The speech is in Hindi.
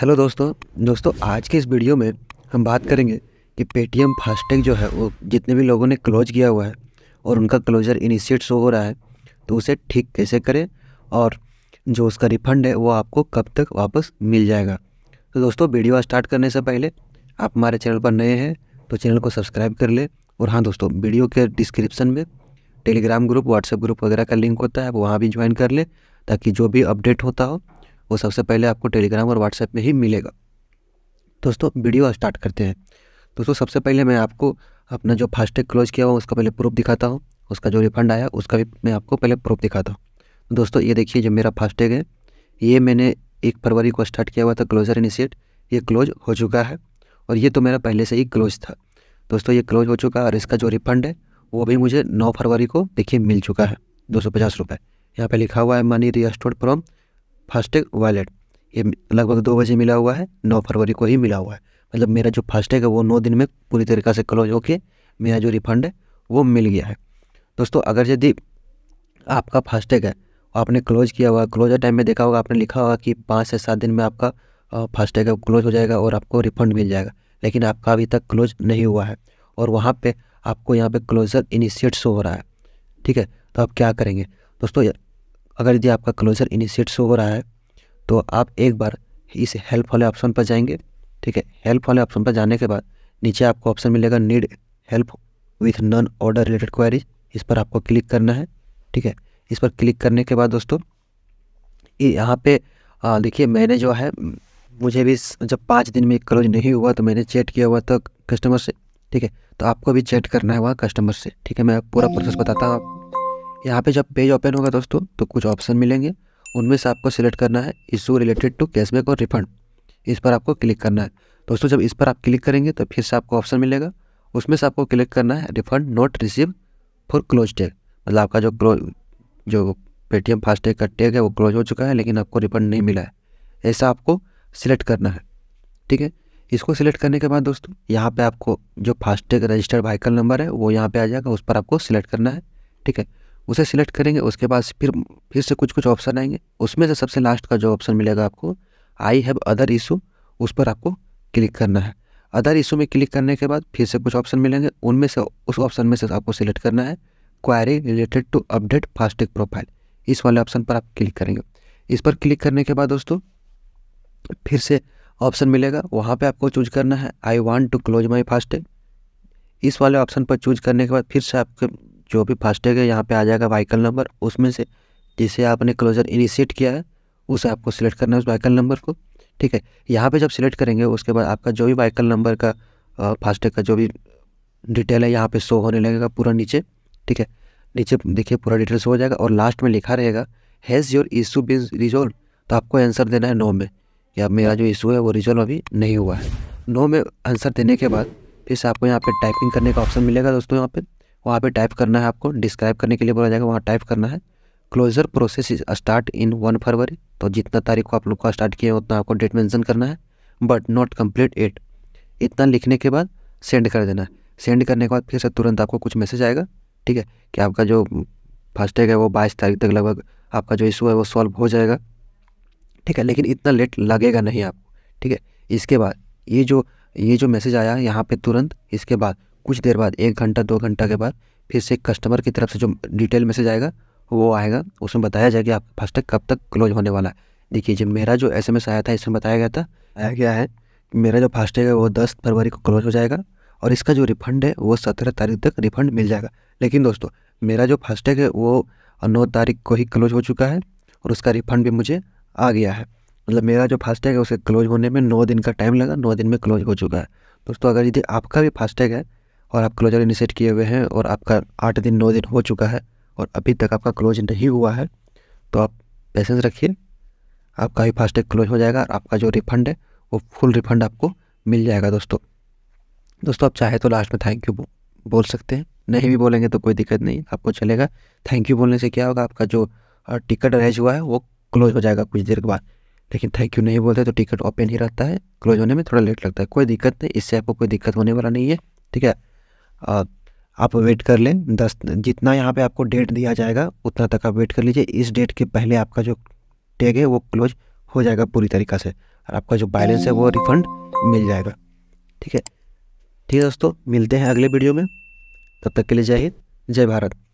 हेलो दोस्तों दोस्तों आज के इस वीडियो में हम बात करेंगे कि पेटीएम फास्टैग जो है वो जितने भी लोगों ने क्लोज किया हुआ है और उनका क्लोजर इनिशिएट शो हो रहा है तो उसे ठीक कैसे करें और जो उसका रिफंड है वो आपको कब तक वापस मिल जाएगा तो दोस्तों वीडियो स्टार्ट करने से पहले आप हमारे चैनल पर नए हैं तो चैनल को सब्सक्राइब कर लें और हाँ दोस्तों वीडियो के डिस्क्रिप्सन में टेलीग्राम ग्रुप व्हाट्सएप ग्रुप वगैरह का लिंक होता है वो वहाँ भी ज्वाइन कर लें ताकि जो भी अपडेट होता हो वो सबसे पहले आपको टेलीग्राम और व्हाट्सएप में ही मिलेगा दोस्तों वीडियो स्टार्ट करते हैं दोस्तों सबसे पहले मैं आपको अपना जो फास्टैग क्लोज किया हुआ उसका पहले प्रूफ दिखाता हूँ उसका जो रिफंड आया उसका भी मैं आपको पहले प्रूफ दिखाता हूँ दोस्तों ये देखिए जो मेरा फास्टैग है ये मैंने एक फरवरी को स्टार्ट किया हुआ था क्लोजर इनिशिएट ये क्लोज हो चुका है और ये तो मेरा पहले से ही क्लोज था दोस्तों ये क्लोज हो चुका है और इसका जो रिफंड है वो भी मुझे नौ फरवरी को देखिए मिल चुका है दो सौ पचास रुपये यहाँ पर लिखा हुआ है money restored from FASTag wallet ये लगभग दो बजे मिला हुआ है नौ फरवरी को ही मिला हुआ है मतलब मेरा जो फास्टैग है वो नौ दिन में पूरी तरीक़ा से क्लोज होके मेरा जो रिफंड है वो मिल गया है दोस्तों अगर यदि आपका फास्टैग है आपने क्लोज किया हुआ क्लोजर टाइम में देखा होगा आपने लिखा होगा कि पाँच से सात दिन में आपका फास्टैग क्लोज हो जाएगा और आपको रिफंड मिल जाएगा लेकिन आपका अभी तक क्लोज नहीं हुआ है और वहाँ पर आपको यहाँ पर क्लोजर इनिशिएट्स हो रहा है ठीक है तो आप क्या करेंगे दोस्तों अगर यदि आपका क्लोजर इनिशिएट शो हो रहा है तो आप एक बार इस हेल्प वाले ऑप्शन पर जाएंगे ठीक है हेल्प वाले ऑप्शन पर जाने के बाद नीचे आपको ऑप्शन मिलेगा need help with non order related queries इस पर आपको क्लिक करना है ठीक है इस पर क्लिक करने के बाद दोस्तों यहाँ पे देखिए मैंने जो है मुझे भी जब पाँच दिन में क्लोज नहीं हुआ तो मैंने चैट किया हुआ था कस्टमर से ठीक है तो आपको भी चैट करना है वहाँ कस्टमर से ठीक है मैं पूरा प्रोसेस बताता हूँ यहाँ पे जब पेज ओपन होगा दोस्तों तो कुछ ऑप्शन मिलेंगे उनमें से आपको सिलेक्ट करना है इशू रिलेटेड टू कैशबैक और रिफंड इस पर आपको क्लिक करना है दोस्तों जब इस पर आप क्लिक करेंगे तो फिर से आपको ऑप्शन मिलेगा उसमें से आपको क्लिक करना है refund not receive for close tag मतलब आपका जो क्लोज जो पेटीएम फास्टैग का टैग है वो क्लोज हो चुका है लेकिन आपको रिफंड नहीं मिला है ऐसा आपको सिलेक्ट करना है ठीक है इसको सिलेक्ट करने के बाद दोस्तों यहाँ पे आपको जो फास्टैग रजिस्टर्ड व्हीकल नंबर है वो यहाँ पे आ जाएगा उस पर आपको सिलेक्ट करना है ठीक है उसे सिलेक्ट करेंगे उसके बाद फिर फिर से कुछ कुछ ऑप्शन आएंगे उसमें से सबसे लास्ट का जो ऑप्शन मिलेगा आपको आई हैव अदर इशू उस पर आपको क्लिक करना है अदर इशू में क्लिक करने के बाद फिर से कुछ ऑप्शन मिलेंगे उनमें से उस ऑप्शन में से आपको सिलेक्ट करना है query related to update FASTag profile इस वाले ऑप्शन पर आप क्लिक करेंगे इस पर क्लिक करने के बाद दोस्तों फिर से ऑप्शन मिलेगा वहाँ पे आपको चूज करना है I want to close my FASTag इस वाले ऑप्शन पर चूज करने के बाद फिर से आपके जो भी फास्टैग है यहाँ पे आ जाएगा वाइकल नंबर उसमें से जिसे आपने क्लोजर इनिशिएट किया है उसे आपको सिलेक्ट करना है उस वाइकल नंबर को ठीक है यहाँ पे जब सिलेक्ट करेंगे उसके बाद आपका जो भी वाइकल नंबर का फास्टैग का जो भी डिटेल है यहाँ पे शो होने लगेगा पूरा नीचे ठीक है नीचे देखिए पूरा डिटेल्स हो जाएगा और लास्ट में लिखा रहेगा has your issue been resolved तो आपको आंसर देना है नो में या मेरा जो इशू है वो रिज़ोल्व अभी नहीं हुआ है नो में आंसर देने के बाद फिर से आपको यहाँ पे टाइपिंग करने का ऑप्शन मिलेगा दोस्तों यहाँ पे वहाँ पे टाइप करना है आपको डिस्क्राइब करने के लिए बोला जाएगा वहाँ टाइप करना है closure process is start in one फरवरी तो जितना तारीख को आप लोग का स्टार्ट किया उतना आपको डेट मैंसन करना है बट नॉट कम्प्लीट एट इतना लिखने के बाद सेंड कर देना है सेंड करने के बाद फिर से तुरंत आपको कुछ मैसेज आएगा ठीक है कि आपका जो फर्स्ट डेग है वो बाईस तारीख तक लगभग आपका जो इशू है वो सॉल्व हो जाएगा ठीक है लेकिन इतना लेट लगेगा नहीं आपको ठीक है इसके बाद ये जो ये जो मैसेज आया यहाँ पे तुरंत इसके बाद कुछ देर बाद एक घंटा दो घंटा के बाद फिर से कस्टमर की तरफ से जो डिटेल मैसेज आएगा वो आएगा उसमें बताया जाएगा आप फास्टैग कब तक क्लोज होने वाला है देखिए जब मेरा जो एसएमएस आया था इसमें बताया गया था आया गया है मेरा जो फास्टैग है वो दस फरवरी को क्लोज हो जाएगा और इसका जो रिफंड है वो सत्रह तारीख तक रिफंड मिल जाएगा लेकिन दोस्तों मेरा जो फास्टैग है वो नौ तारीख को ही क्लोज हो चुका है और उसका रिफंड भी मुझे आ गया है मतलब मेरा जो फास्टैग है उसे क्लोज होने में नौ दिन का टाइम लगा नौ दिन में क्लोज हो चुका है दोस्तों अगर यदि आपका भी फास्टैग है और आप क्लोजर इनिशिएट किए हुए हैं और आपका आठ दिन नौ दिन हो चुका है और अभी तक आपका क्लोज नहीं हुआ है तो आप पैसेंस रखिए आपका ही फास्टैग क्लोज हो जाएगा और आपका जो रिफंड है वो फुल रिफंड आपको मिल जाएगा दोस्तों दोस्तों आप चाहे तो लास्ट में थैंक यू बोल सकते हैं नहीं भी बोलेंगे तो कोई दिक्कत नहीं आपको चलेगा थैंक यू बोलने से क्या होगा आपका जो टिकट अरेज हुआ है वो क्लोज हो जाएगा कुछ देर के बाद लेकिन थैंक यू नहीं बोलते तो टिकट ओपन ही रहता है क्लोज होने में थोड़ा लेट लगता है कोई दिक्कत नहीं इससे आपको कोई दिक्कत होने वाला नहीं है ठीक है आप वेट कर लें दस जितना यहाँ पे आपको डेट दिया जाएगा उतना तक आप वेट कर लीजिए इस डेट के पहले आपका जो टैग है वो क्लोज हो जाएगा पूरी तरीका से और आपका जो बैलेंस है वो रिफंड मिल जाएगा ठीक है ठीक है दोस्तों मिलते हैं अगले वीडियो में तब तक के लिए जय हिंद जय भारत